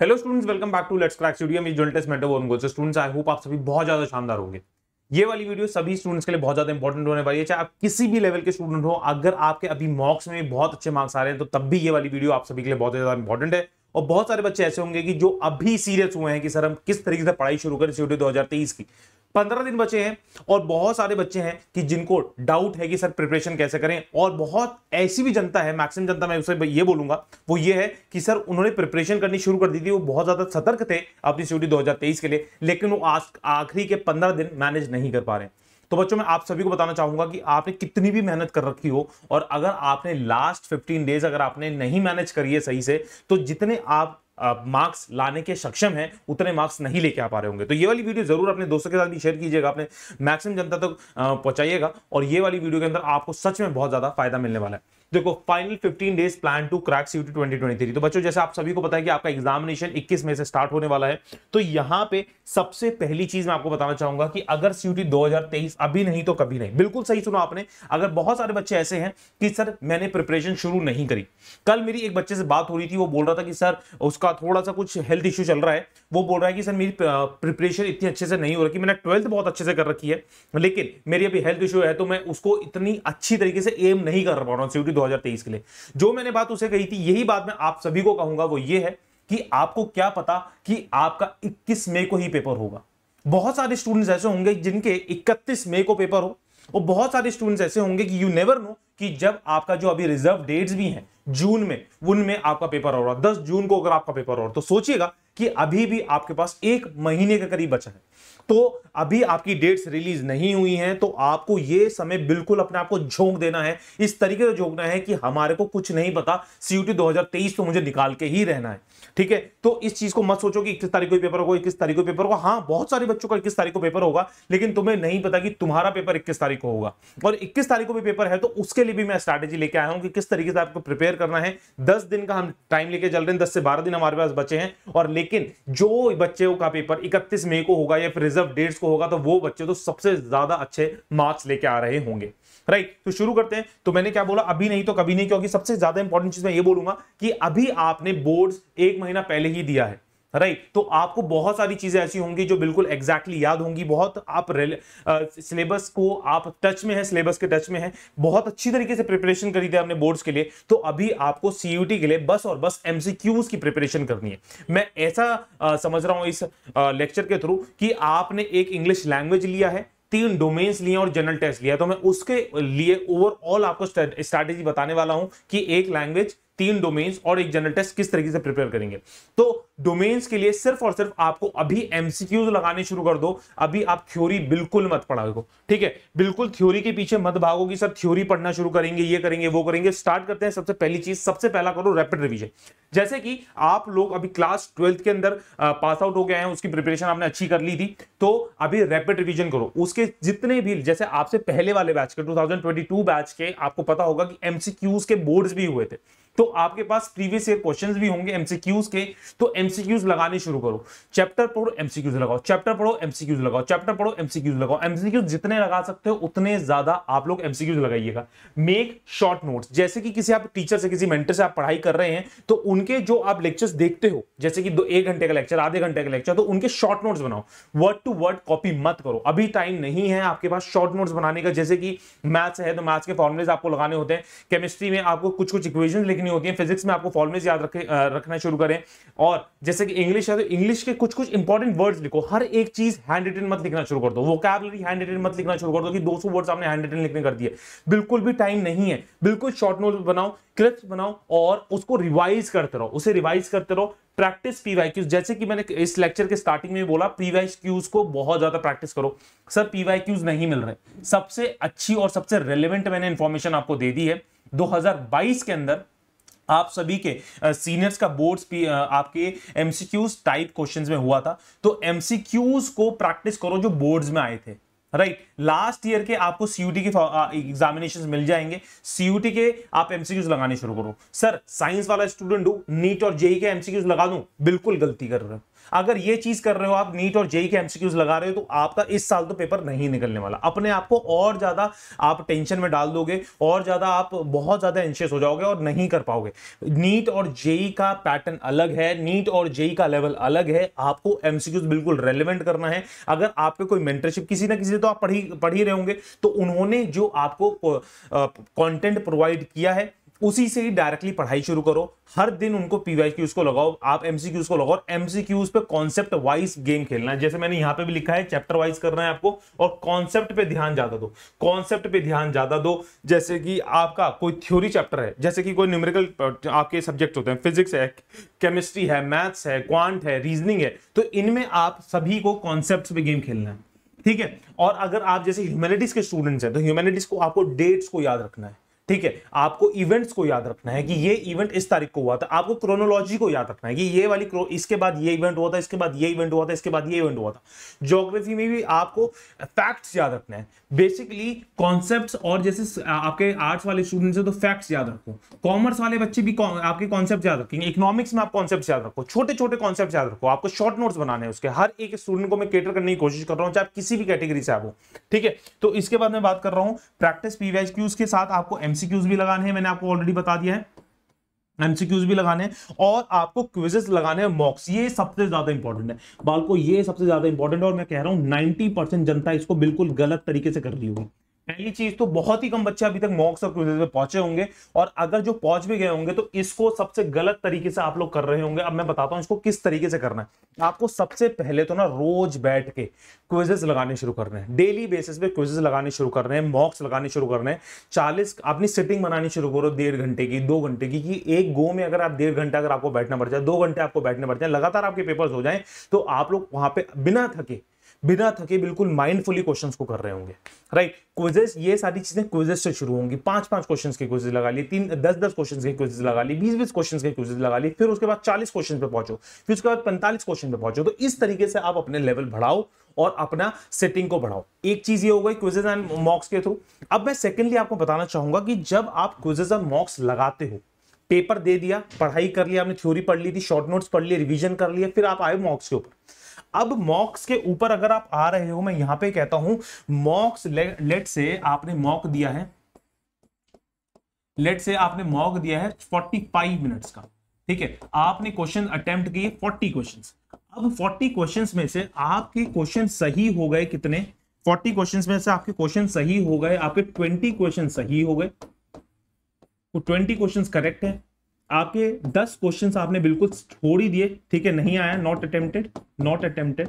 Hello students welcome back to let's crack studio मैं जोनटेस mentor one students I hope आप सभी बहुत ज्यादा शानदार होंगे ये वाली वीडियो सभी स्टूडेंट्स के लिए बहुत ज्यादा इंपॉर्टेंट होने वाली है चाहे आप किसी भी लेवल के स्टूडेंट हो अगर आपके अभी मॉक्स में बहुत अच्छे मार्क्स आ रहे हैं तो तब भी ये वाली वीडियो आप सभी के लिए बहुत ज्यादा इंपॉर्टेंट है और बहुत सारे बच्चे ऐसे होंगे कि जो अभी सीरियस हुए हैं कि सर हम किस तरीके से पढ़ाई शुरू करें सी दो की पंद्रह दिन बचे हैं और बहुत सारे बच्चे हैं कि जिनको डाउट है कि सर प्रिपरेशन कैसे करें और बहुत ऐसी भी जनता है मैक्सिमम जनता मैं उसे ये बोलूंगा वो ये है कि सर उन्होंने प्रिपरेशन करनी शुरू कर दी थी वो बहुत ज़्यादा सतर्क थे अपनी सीयूटी 2023 के लिए लेकिन वो आज आखिरी के पंद्रह दिन मैनेज नहीं कर पा रहे तो बच्चों मैं आप सभी को बताना चाहूंगा कि आपने कितनी भी मेहनत कर रखी हो और अगर आपने लास्ट 15 डेज अगर आपने नहीं मैनेज करी है सही से तो जितने आप मार्क्स लाने के सक्षम हैं उतने मार्क्स नहीं लेके आ पा रहे होंगे तो ये वाली वीडियो जरूर अपने दोस्तों के साथ भी शेयर कीजिएगा अपने मैक्सिमम जनता तक तो पहुंचाइएगा और ये वाली वीडियो के अंदर आपको सच में बहुत ज़्यादा फायदा मिलने वाला है देखो final 15 days plan to crack C 2023 तो बच्चों जैसे आप सभी को पता है कि आपका एग्जामिनेशन 21 मई से स्टार्ट होने वाला है तो यहां पे सबसे पहली चीज मैं आपको बताना चाहूंगा कि अगर सीयूटी 2023 अभी नहीं तो कभी नहीं बिल्कुल सही सुना आपने अगर बहुत सारे बच्चे ऐसे हैं कि सर मैंने प्रिपरेशन शुरू नहीं करी कल मेरी एक बच्चे से बात हो रही थी वो बोल रहा था कि सर उसका थोड़ा सा कुछ हेल्थ इश्यू चल रहा है वो बोल रहा है कि सर मेरी प्रिपरेशन इतनी अच्छे से नहीं हो रही मैंने ट्वेल्थ बहुत अच्छे से कर रखी है लेकिन मेरी अभी हेल्थ इश्यू है तो मैं उसको इतनी अच्छी तरीके से एम नहीं कर पा रहा हूँ सी 2023 के लिए जो मैंने बात उसे कही थी यही बात मैं आप सभी को कहूंगा वो ये है कि आपको क्या पता कि आपका 21 मई को ही पेपर होगा बहुत सारे स्टूडेंट्स ऐसे होंगे जिनके 31 मई को पेपर हो और बहुत सारे स्टूडेंट्स ऐसे होंगे कि यू नेवर नो कि जब आपका जो अभी रिजर्व डेट्स भी हैं जून में उनमें आपका पेपर हो रहा है दस जून को अगर आपका पेपर हो रहा तो सोचिएगा कि अभी भी आपके पास एक महीने के करीब बचा है तो अभी आपकी डेट्स रिलीज नहीं हुई हैं तो आपको ये समय बिल्कुल अपने आप को झोंक देना है इस तरीके से झोंकना है कि हमारे को कुछ नहीं पता सी यू तो मुझे निकाल के ही रहना है ठीक है तो इस चीज को मत सोचो कि इक्कीस तारीख को पेपर होगा इक्कीस तारीख को पेपर होगा हाँ बहुत सारे बच्चों का इक्कीस तारीख को पेपर होगा लेकिन तुम्हें नहीं पता कि तुम्हारा पेपर इक्कीस तारीख को होगा और इक्कीस तारीख को भी पेपर है तो उसके लिए भी मैं स्ट्रैटेजी लेके आया हूँ कि किस तरीके से आपको प्रिपेयर करना है दस दिन का हम टाइम लेके चल रहे हैं दस से बारह दिन हमारे पास बचे हैं और लेकिन जो बच्चों का पेपर इकतीस मई को होगा या फिर रिजर्व डेट्स को होगा तो वो बच्चे तो सबसे ज्यादा अच्छे मार्क्स लेके आ रहे होंगे राइट right, तो शुरू करते हैं तो मैंने क्या बोला अभी नहीं तो कभी नहीं क्योंकि सबसे ज्यादा इंपॉर्टेंट चीज मैं ये बोलूंगा कि अभी आपने बोर्ड्स एक महीना पहले ही दिया है राइट तो आपको बहुत सारी चीजें ऐसी होंगी जो बिल्कुल एग्जैक्टली exactly याद होंगी बहुत आप सिलेबस को आप टच में है सिलेबस के टच में है बहुत अच्छी तरीके से प्रिपरेशन करी थी आपने बोर्ड्स के लिए तो अभी आपको सीयूटी के लिए बस और बस एमसीक्यूज की प्रिपरेशन करनी है मैं ऐसा समझ रहा हूं इस लेक्चर के थ्रू कि आपने एक इंग्लिश लैंग्वेज लिया है तीन डोमेन्स लिए और जनरल टेस्ट लिया तो मैं उसके लिए ओवरऑल आपको स्ट्रेटेजी बताने वाला हूं कि एक लैंग्वेज तीन डोमेन्स और एक जनरल टेस्ट किस तरीके से प्रिपेयर करेंगे तो डोमेन्स के लिए सिर्फ और सिर्फ आपको अभी एमसीक्यूज लगाने शुरू कर दो अभी आप थ्योरी बिल्कुल मत पढ़ाओ ठीक है बिल्कुल थ्योरी के पीछे मत भागो कि सर थ्योरी पढ़ना शुरू करेंगे ये करेंगे वो करेंगे स्टार्ट करते हैं सबसे पहली चीज सबसे पहला करो रैपिड रिविजन जैसे कि आप लोग अभी क्लास ट्वेल्थ के अंदर पास आउट हो गए हैं उसकी प्रिपरेशन आपने अच्छी कर ली थी तो अभी रैपिड रिविजन करो उसके जितने भी जैसे आपसे पहले वाले बैच के 2022 बैच के आपको पता होगा कि एमसीक्यूज के बोर्ड्स भी हुए थे तो आपके पास प्रीवियस ईयर क्वेश्चन भी होंगे एमसीक्यूज के तो एमसीक्यूज लगाने शुरू करो चैप्टर पढ़ो एमसीक्यूज लगाओ चैप्टर पढ़ो एमसीक्यूज लगाओ चैप्टर पढ़ो एमसीक्यूज लगाओ एमसीक्यूज जितने लगा सकते हो उतने ज्यादा आप लोग एमसीक्यूज लगाइएगा मेक शॉर्ट नोट्स जैसे कि किसी आप टीचर से किसी मेंटर से आप पढ़ाई कर रहे हैं तो उनके जो आप लेक्चर्स देखते हो जैसे कि दो एक घंटे का लेक्चर आधे घंटे का लेक्चर तो उनके शॉर्ट नोट्स बनाओ वर्ड टू वर्ड कॉपी मत करो अभी टाइम नहीं है आपके पास शॉर्ट नोट्स बनाने का जैसे कि मैथ्स है तो मैथ्स के फॉर्मुलेज आपको लगाने होते हैं केमिस्ट्री में आपको कुछ कुछ इक्वेशन लिखने नहीं होती है फिजिक्स में आपको फॉर्मेज याद रखे रखना शुरू करें और जैसे कि इंग्लिश है तो इंग्लिश के कुछ कुछ इंपॉर्टेंट वर्ड्स लिखो हर एक चीज हैंड रिटन मत लिखना शुरू कर दो वोकैबलरी हैंड रिटन मत लिखना शुरू कर दो कि 200 वर्ड्स आपने हैंड रिटन लिखने कर दिए बिल्कुल भी टाइम नहीं है बिल्कुल शॉर्ट नोट बनाओ क्लिप्स बनाओ और उसको रिवाइज करते रहो उसे रिवाइज करते रहो प्रैक्टिस पीवाईक्यूज जैसे कि मैंने इस लेक्चर के स्टार्टिंग में बोला पीवाईक्यूज को बहुत ज्यादा प्रैक्टिस करो सर पीवाईक्यूज नहीं मिल रहे सबसे अच्छी और सबसे रेलिवेंट मैंने इंफॉर्मेशन आपको दे दी है 2022 के अंदर आप सभी के सीनियर्स का बोर्ड्स भी आपके एमसीक्यूज टाइप क्वेश्चंस में हुआ था तो एमसीक्यूज को प्रैक्टिस करो जो बोर्ड्स में आए थे राइट लास्ट ईयर के आपको सीयूटी के एग्जामिनेशन मिल जाएंगे सीयूटी के आप एमसीक्यूज लगाने शुरू करो सर साइंस वाला स्टूडेंट हो नीट और जेई e e के एमसीक्यूज लगा दू बिल्कुल गलती कर रहे हो अगर ये चीज कर रहे हो आप नीट और जेई के एमसीक्यूज लगा रहे हो तो आपका इस साल तो पेपर नहीं निकलने वाला अपने आप को और ज्यादा आप टेंशन में डाल दोगे और ज्यादा आप बहुत ज्यादा एंशियस हो जाओगे और नहीं कर पाओगे नीट और जेई का पैटर्न अलग है नीट और जेई का लेवल अलग है आपको एमसीक्यूज बिल्कुल रेलिवेंट करना है अगर आपके कोई मेंटरशिप किसी ना किसी तो आप पढ़ी पढ़ ही रहे होंगे तो उन्होंने जो आपको कॉन्टेंट प्रोवाइड किया है उसी से ही डायरेक्टली पढ़ाई शुरू करो हर दिन उनको पीवाई को लगाओ आप एमसीक्यूज को लगाओ एमसीक्यूज पे कॉन्सेप्ट वाइज गेम खेलना है जैसे मैंने यहाँ पे भी लिखा है चैप्टर वाइज करना है आपको और कॉन्सेप्ट पे ध्यान ज्यादा दो कॉन्सेप्ट पे ध्यान ज्यादा दो जैसे कि आपका कोई थ्योरी चैप्टर है जैसे कि कोई न्यूमेरिकल आपके सब्जेक्ट होते हैं फिजिक्स है केमिस्ट्री है मैथ्स है क्वांट है रीजनिंग है तो इनमें आप सभी को कॉन्सेप्ट पे गेम खेलना है ठीक है और अगर आप जैसे ह्यूमैनिटीज के स्टूडेंट्स हैं तो ह्यूमैनिटीज को आपको डेट्स को याद रखना है ठीक है आपको इवेंट्स को याद रखना है कि ये इवेंट इस तारीख को हुआ था आपको क्रोनोलॉजी को याद रखना है कि ये वाली इसके बाद ये इवेंट हुआ था इसके बाद ये इवेंट हुआ था इसके बाद ये इवेंट हुआ था जोग्राफी में भी आपको फैक्ट्स याद रखना है बेसिकली कॉन्सेप्ट और जैसे आपके आर्ट्स वाले स्टूडेंट्स है तो फैक्ट्स याद रखो कॉमर्स वाले बच्चे भी आपके कॉन्सेप्ट याद रखेंगे इकोनॉमिक्स में आप कॉन्सेप्ट याद रखो छोटे छोटे कॉन्सेप्ट याद रखो आपको शॉर्ट नोट्स बनाने हैं उसके हर एक स्टूडेंट को मैं केटर करने की कोशिश कर रहा हूँ चाहे आप किसी भी कैटेगरी से आप हो ठीक है तो इसके बाद मैं बात कर रहा हूँ प्रैक्टिस पीवीआई के साथ आपको एम एमसीक्यूज भी लगाने हैं मैंने आपको ऑलरेडी बता दिया है एमसीक्यूज भी लगाने और आपको क्विजेस लगाने हैं मॉक्स ये सबसे ज्यादा इंपॉर्टेंट है बाल को ये सबसे ज्यादा इंपॉर्टेंट है और मैं कह रहा हूं 90 परसेंट जनता इसको बिल्कुल गलत तरीके से कर रही होगी पहली चीज तो बहुत ही कम बच्चे अभी तक मॉक्स और क्विजेज में पहुंचे होंगे और अगर जो पहुंच भी गए होंगे तो इसको सबसे गलत तरीके से आप लोग कर रहे होंगे अब मैं बताता हूं इसको किस तरीके से करना है आपको सबसे पहले तो ना रोज बैठ के क्विजेस लगाने शुरू करने हैं डेली बेसिस पे क्विजेस लगाने शुरू कर रहे हैं मॉक्स लगाने शुरू कर रहे हैं चालीस अपनी सिटिंग बनानी शुरू करो डेढ़ घंटे की दो घंटे की कि एक गो में अगर आप डेढ़ घंटा अगर आपको बैठना पड़ जाए दो घंटे आपको बैठने पड़ जाए लगातार आपके पेपर्स हो जाए तो आप लोग वहां पर बिना थके बिना थके बिल्कुल माइंडफुली क्वेश्चंस को कर रहे होंगे राइट right? क्विजेस ये सारी चीजें क्विजेस से शुरू होंगी पांच पांच क्वेश्चन की क्विजेज लगा ली तीन दस दस क्वेश्चन के क्विजेज लगा ली बीस बीस क्वेश्चन के क्विजेज लगा ली फिर उसके बाद चालीस क्वेश्चन पे पहुंचो फिर उसके बाद पैंतालीस क्वेश्चन पे पहुंचो तो इस तरीके से आप अपने लेवल बढ़ाओ और अपना सेटिंग को बढ़ाओ एक चीज ये हो गई क्विजेज एंड मॉक्स के थ्रू अब मैं सेकेंडली आपको बताना चाहूंगा कि जब आप क्विजेज और मॉक्स लगाते हो पेपर दे दिया पढ़ाई कर लिया आपने थ्योरी पढ़ ली थी शॉर्ट नोट्स पढ़ लिए रिवीजन कर लिया फिर आप आए मॉक्स के ऊपर अब मॉक्स के ऊपर अगर आप आ रहे हो मैं यहां पे कहता हूं मॉक्स लेट से आपने मॉक दिया है लेट से आपने मॉक दिया है 45 मिनट्स का ठीक है आपने क्वेश्चन अटेम्प्ट किए 40 क्वेश्चंस अब 40 क्वेश्चंस में से आपके क्वेश्चन सही हो गए कितने 40 क्वेश्चंस में से आपके क्वेश्चन सही हो गए आपके 20 क्वेश्चन सही हो गए तो 20 क्वेश्चंस करेक्ट है आपके दस क्वेश्चन आपने बिल्कुल छोड़ ही दिए ठीक है नहीं आया नॉट अटेम्प्टेड नॉट अटेम्प्टेड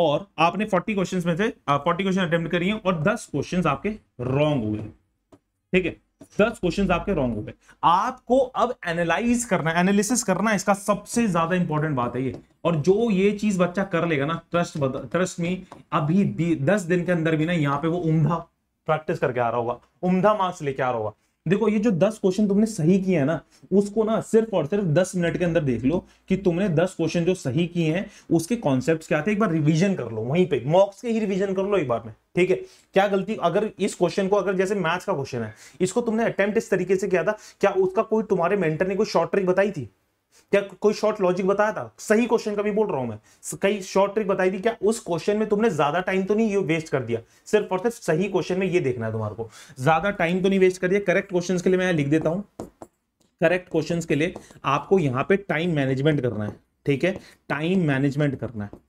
और आपने 40 क्वेश्चंस में से 40 क्वेश्चन अटेम्प्ट करिए और 10 क्वेश्चंस आपके रॉन्ग हुए ठीक है 10 क्वेश्चंस आपके रॉन्ग हुए आपको अब एनालाइज करना एनालिसिस करना इसका सबसे ज्यादा इंपॉर्टेंट बात है ये और जो ये चीज बच्चा कर लेगा ना ट्रस्ट ट्रस्ट में अभी दस दिन के अंदर भी ना यहाँ पे वो उमदा प्रैक्टिस करके आ रहा होगा उमदा मार्क्स लेके आ रहा होगा देखो ये जो दस क्वेश्चन तुमने सही किए हैं ना उसको ना सिर्फ और सिर्फ दस मिनट के अंदर देख लो कि तुमने दस क्वेश्चन जो सही किए हैं उसके कॉन्सेप्ट क्या थे एक बार रिवीजन कर लो वहीं पे मॉक्स के ही रिवीजन कर लो एक बार में ठीक है क्या गलती अगर इस क्वेश्चन को अगर जैसे मैथ्स का क्वेश्चन है इसको तुमने अटेम्प्ट इस तरीके से किया था क्या उसका कोई तुम्हारे मेंटर ने कोई शॉर्ट ट्रिक बताई थी क्या कोई शॉर्ट लॉजिक बताया था सही क्वेश्चन का भी बोल रहा हूं मैं कई शॉर्ट ट्रिक बताई थी क्या उस क्वेश्चन में तुमने ज्यादा टाइम तो नहीं वेस्ट कर दिया सिर्फ और सिर्फ सही क्वेश्चन में ये देखना है तुम्हारे को ज्यादा टाइम तो नहीं वेस्ट कर दिया करेक्ट क्वेश्चन के लिए मैं लिख देता हूं करेक्ट क्वेश्चन के लिए आपको यहां पर टाइम मैनेजमेंट करना है ठीक है टाइम मैनेजमेंट करना है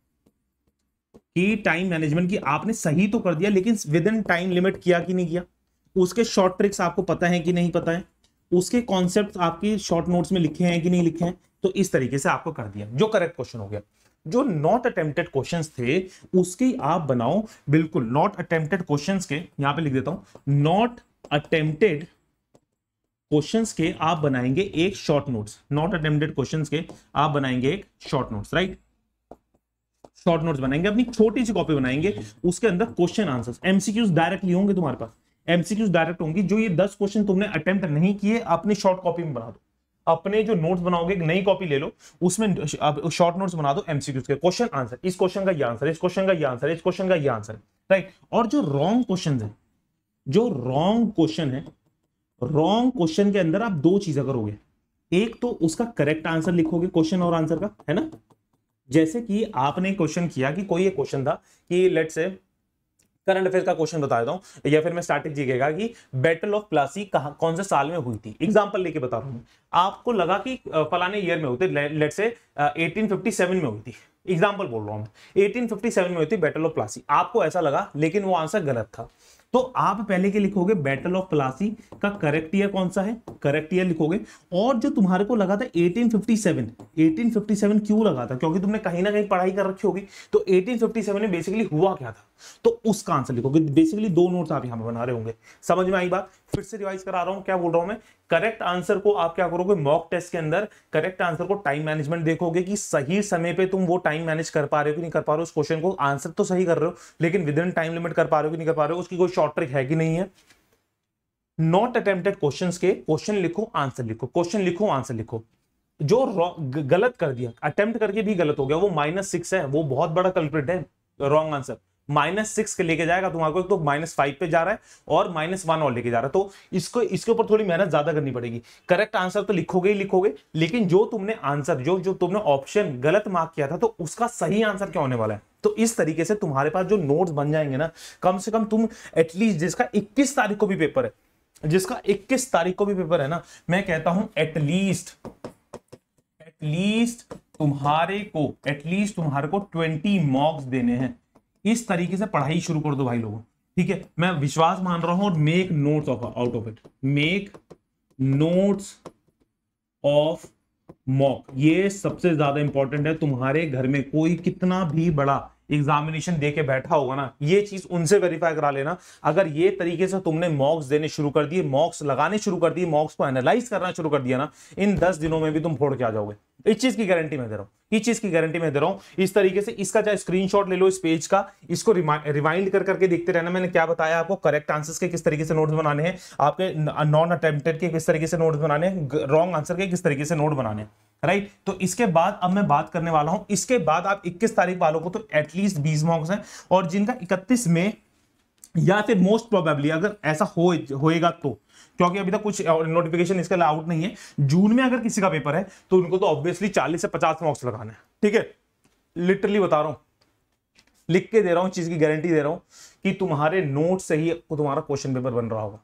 कि टाइम मैनेजमेंट की आपने सही तो कर दिया लेकिन विद इन टाइम लिमिट किया कि नहीं किया उसके शॉर्ट ट्रिक्स आपको पता है कि नहीं पता है उसके कॉन्सेप्ट आपकी शॉर्ट नोट्स में लिखे हैं कि नहीं लिखे हैं तो इस तरीके से आपको कर दिया जो करेक्ट क्वेश्चन हो गया जो नॉट अटेम्प्टेड क्वेश्चंस थे उसके आप बनाओ बिल्कुल नॉट अटेम्प्टेड क्वेश्चंस के यहां पे लिख देता हूं नॉट अटेम्प्टेड क्वेश्चंस के आप बनाएंगे एक short notes not attempted questions के आप बनाएंगे एक short notes right short notes बनाएंगे अपनी छोटी सी कॉपी बनाएंगे उसके अंदर क्वेश्चन आंसर्स एमसीक्यूज डायरेक्टली होंगे तुम्हारे पास एमसीक्यू डायरेक्ट होंगी जो ये दस क्वेश्चन तुमने अटेम्प्ट नहीं किए अपनी शॉर्ट कॉपी में बना दो अपने जो नोट्स बनाओगे एक नई कॉपी ले लो उसमें शॉर्ट नोट्स बना दो एमसीक्यूज के क्वेश्चन आंसर इस क्वेश्चन का ये आंसर इस क्वेश्चन का ये आंसर इस क्वेश्चन का ये आंसर राइट और जो रॉन्ग क्वेश्चन है जो रॉन्ग क्वेश्चन है रॉन्ग क्वेश्चन के अंदर आप दो चीजें करोगे एक तो उसका करेक्ट आंसर लिखोगे क्वेश्चन और आंसर का है ना जैसे कि आपने क्वेश्चन किया कि कोई एक क्वेश्चन था कि लेट्स से करंट अफेयर का क्वेश्चन बता देता हूँ या फिर मैं स्टार्टिंग जीकेगा कि बैटल ऑफ प्लासी कहा कौन से साल में हुई थी एग्जाम्पल लेके बता रहा हूँ आपको लगा कि फलाने ईयर में होते लेट से सेवन में हुई थी एग्जाम्पल बोल रहा हूँ मैं सेवन में हुई थी बैटल ऑफ प्लासी आपको ऐसा लगा लेकिन वो आंसर गलत था तो आप पहले के लिखोगे बैटल ऑफ प्लासी का करेक्ट ईयर कौन सा है करेक्ट ईयर लिखोगे और जो तुम्हारे को लगा था 1857 1857 क्यों लगा था क्योंकि तुमने कहीं ना कहीं पढ़ाई कर रखी होगी तो 1857 में बेसिकली हुआ क्या था तो उसका आंसर लिखोगे बेसिकली दो नोट्स आप यहां पर बना रहे होंगे समझ में आई बात फिर से रिवाइज करा रहा हूं क्या बोल रहा हूं मैं करेक्ट आंसर को आप क्या करोगे मॉक टेस्ट के अंदर करेक्ट आंसर को टाइम मैनेजमेंट देखोगे कि सही समय पे तुम वो टाइम मैनेज कर पा रहे हो कि नहीं कर पा रहे हो उस क्वेश्चन को आंसर तो सही कर रहे हो लेकिन विद इन टाइम लिमिट कर पा रहे हो कि नहीं कर पा रहे हो उसकी कोई शॉर्ट ट्रिक है कि नहीं है नॉट अटेम्प्टेड क्वेश्चन के क्वेश्चन लिखो आंसर लिखो क्वेश्चन लिखो आंसर लिखो जो गलत कर दिया अटेम्प्ट करके भी गलत हो गया वो माइनस सिक्स है वो बहुत बड़ा कल्प्रिट है रॉन्ग आंसर माइनस सिक्स के लेके जाएगा तुम्हारे तो को तो माइनस फाइव पे जा रहा है और माइनस वन और लेके जा रहा है तो इसको इसके ऊपर थोड़ी मेहनत ज्यादा करनी पड़ेगी करेक्ट आंसर तो लिखोगे ही लिखोगे लेकिन जो तुमने आंसर जो जो तुमने ऑप्शन गलत मार्क किया था तो उसका सही आंसर क्या होने वाला है तो इस तरीके से तुम्हारे पास जो नोट्स बन जाएंगे ना कम से कम तुम एटलीस्ट जिसका इक्कीस तारीख को भी पेपर है जिसका इक्कीस तारीख को भी पेपर है ना मैं कहता हूं एटलीस्ट एटलीस्ट तुम्हारे को एटलीस्ट तुम्हारे को ट्वेंटी मॉक्स देने हैं इस तरीके से पढ़ाई शुरू कर दो भाई लोगों ठीक है मैं विश्वास मान रहा हूं और make note of out of it make notes of mock ये सबसे ज्यादा इंपॉर्टेंट है तुम्हारे घर में कोई कितना भी बड़ा एग्जामिनेशन दे के बैठा होगा ना ये चीज उनसे वेरीफाई करा लेना अगर ये तरीके से तुमने मॉक्स देने शुरू कर दिए मॉक्स लगाने शुरू कर दिए मॉक्स को एनालाइज करना शुरू कर दिया ना इन दस दिनों में भी तुम फोड़ के आ जाओगे इस चीज की गारंटी मैं दे रहा हूँ इस चीज की गारंटी मैं दे रहा हूं इस तरीके से इसका चाहे स्क्रीनशॉट ले लो इस पेज का इसको रिवाइंड कर करके देखते रहना मैंने क्या बताया आपको करेक्ट आंसर्स के किस तरीके से नोट्स बनाने हैं आपके नॉन अटेम्प्टेड के किस तरीके से नोट्स बनाने हैं रॉन्ग आंसर के किस तरीके से नोट बनाने हैं राइट तो इसके बाद अब मैं बात करने वाला हूं इसके बाद आप 21 तारीख वालों को तो एटलीस्ट 20 मॉक्स हैं और जिनका 31 में या फिर मोस्ट प्रोबेबली अगर ऐसा हो होएगा तो क्योंकि अभी तक कुछ नोटिफिकेशन इसका आउट नहीं है जून में अगर किसी का पेपर है तो उनको तो ऑब्वियसली चालीस से पचास मार्क्स लगाना है ठीक है लिटरली बता रहा हूं लिख के दे रहा हूँ चीज की गारंटी दे रहा हूँ कि तुम्हारे नोट से ही तुम्हारा क्वेश्चन पेपर बन रहा होगा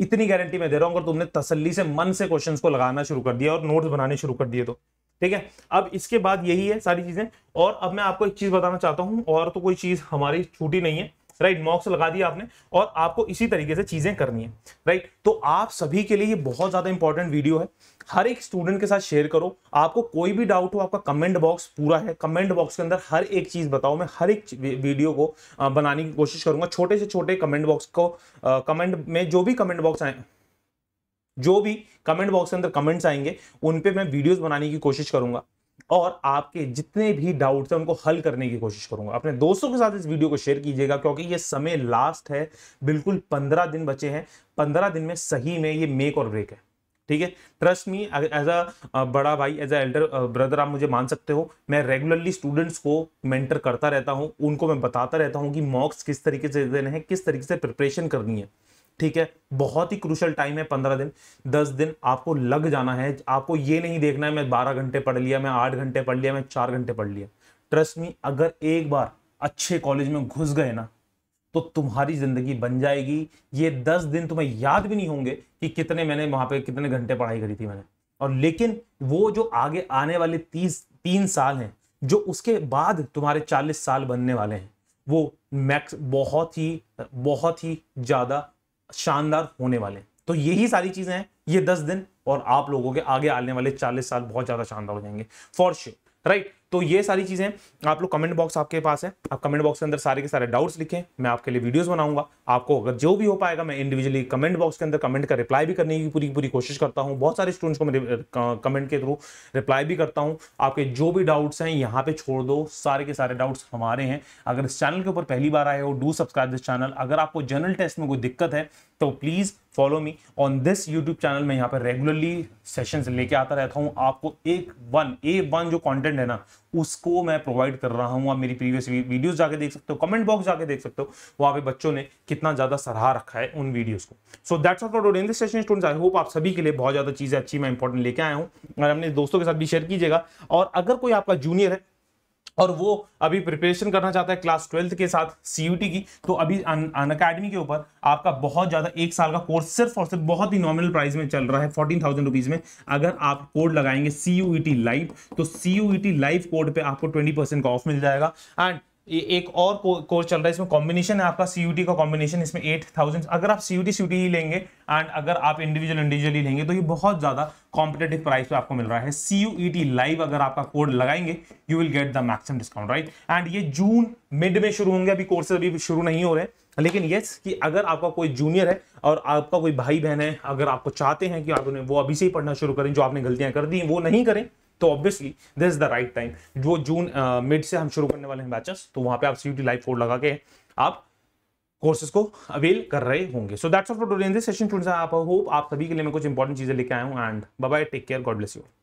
इतनी गारंटी मैं दे रहा हूं अगर तुमने तसल्ली से मन से क्वेश्चंस को लगाना शुरू कर दिया और नोट्स बनाने शुरू कर दिए तो ठीक है अब इसके बाद यही है सारी चीजें और अब मैं आपको एक चीज बताना चाहता हूं और तो कोई चीज हमारी छूटी नहीं है राइट मॉक्स लगा दिया आपने और आपको इसी तरीके से चीजें करनी है राइट तो आप सभी के लिए ये बहुत ज्यादा इंपॉर्टेंट वीडियो है हर एक स्टूडेंट के साथ शेयर करो आपको कोई भी डाउट हो आपका कमेंट बॉक्स पूरा है कमेंट बॉक्स के अंदर हर एक चीज बताओ मैं हर एक वीडियो को बनाने की कोशिश करूंगा छोटे से छोटे कमेंट बॉक्स को कमेंट में जो भी कमेंट बॉक्स आए जो भी कमेंट बॉक्स के अंदर कमेंट्स आएंगे उनपे मैं वीडियोज बनाने की कोशिश करूंगा और आपके जितने भी डाउट्स हैं उनको हल करने की कोशिश करूंगा अपने दोस्तों के साथ इस वीडियो को शेयर कीजिएगा क्योंकि ये समय लास्ट है बिल्कुल पंद्रह दिन बचे हैं पंद्रह दिन में सही में ये मेक और ब्रेक है ठीक है ट्रस्ट मी एज अ बड़ा भाई एज अ एल्डर ब्रदर आप मुझे मान सकते हो मैं रेगुलरली स्टूडेंट्स को मेंटर करता रहता हूं उनको मैं बताता रहता हूं कि मॉक्स किस तरीके से देने हैं किस तरीके से प्रिपरेशन करनी है ठीक है बहुत ही क्रुशल टाइम है पंद्रह दिन दस दिन आपको लग जाना है आपको ये नहीं देखना है मैं बारह घंटे पढ़ लिया मैं आठ घंटे पढ़ लिया मैं चार घंटे पढ़ लिया ट्रस्ट मी अगर एक बार अच्छे कॉलेज में घुस गए ना तो तुम्हारी जिंदगी बन जाएगी ये दस दिन तुम्हें याद भी नहीं होंगे कि कितने मैंने वहां पे कितने घंटे पढ़ाई करी थी मैंने और लेकिन वो जो आगे आने वाले तीस तीन साल हैं जो उसके बाद तुम्हारे चालीस साल बनने वाले हैं वो मैक्स बहुत ही बहुत ही ज़्यादा शानदार होने वाले तो यही सारी चीजें हैं ये दस दिन और आप लोगों के आगे आने वाले चालीस साल बहुत ज्यादा शानदार हो जाएंगे फॉर श्योर राइट तो ये सारी चीज़ें आप लोग कमेंट बॉक्स आपके पास है आप कमेंट बॉक्स के अंदर सारे के सारे डाउट्स लिखें मैं आपके लिए वीडियोस बनाऊंगा आपको अगर जो भी हो पाएगा मैं इंडिविजुअली कमेंट बॉक्स के अंदर कमेंट का रिप्लाई भी करने की पूरी पूरी कोशिश करता हूँ बहुत सारे स्टूडेंट्स को मैं कमेंट के थ्रू रिप्लाई भी करता हूँ आपके जो भी डाउट्स हैं यहाँ पे छोड़ दो सारे के सारे डाउट्स हमारे हैं अगर इस चैनल के ऊपर पहली बार आए हो डू सब्सक्राइब दिस चैनल अगर आपको जनरल टेस्ट में कोई दिक्कत है तो please follow me on this YouTube channel में यहाँ पर रेगुलरली सेशंस लेके आता रहता हूँ आपको एक वन ए वन जो कंटेंट है ना उसको मैं प्रोवाइड कर रहा हूँ आप मेरी प्रीवियस वीडियोस जाके देख सकते हो कमेंट बॉक्स जाके देख सकते हो वहाँ पे बच्चों ने कितना ज़्यादा सराहा रखा है उन वीडियोज़ को so that's of in this session students I hope आप सभी के लिए बहुत ज़्यादा चीज़ें अच्छी मैं इंपॉर्टेंट लेके आया हूँ और अपने दोस्तों के साथ भी शेयर कीजिएगा और अगर कोई आपका जूनियर है और वो अभी प्रिपरेशन करना चाहता है क्लास ट्वेल्थ के साथ सीयूटी की तो अभी अन अकेडमी के ऊपर आपका बहुत ज़्यादा एक साल का कोर्स सिर्फ और सिर्फ बहुत ही नॉमिनल प्राइस में चल रहा है फोर्टीन थाउजेंड रुपीज़ में अगर आप कोड लगाएंगे C U E T live तो C U E T live code पे आपको ट्वेंटी परसेंट का ऑफ मिल जाएगा एंड एक और कोर्स चल रहा है इसमें कॉम्बिनेशन है आपका सी का कॉम्बिनेशन इसमें एट थाउजेंड अगर आप सी यू ही लेंगे एंड अगर आप इंडिविजुअल इंडिविजुअली लेंगे तो ये बहुत ज़्यादा कॉम्पिटेटिव प्राइस पे आपको मिल रहा है सी यू लाइव अगर आपका कोड लगाएंगे you will get the maximum discount right and ये जून मिड में शुरू होंगे अभी कोर्सेज अभी शुरू नहीं हो रहे लेकिन येस कि अगर आपका कोई जूनियर है और आपका कोई भाई बहन है अगर आपको चाहते हैं कि आप वो अभी से ही पढ़ना शुरू करें जो आपने गलतियां कर दी वो नहीं करें तो obviously this is the right time जो जून मिड uh, से हम शुरू करने वाले हैं बैचेस तो वहां पे आप सीयूटी लाइव कोड लगा के आप कोर्सेज को अवेल कर रहे होंगे so that's of to session students आप होप आप सभी के लिए मैं कुछ इंपॉर्टेंट चीजें लेके आया हूँ and bye take care God bless you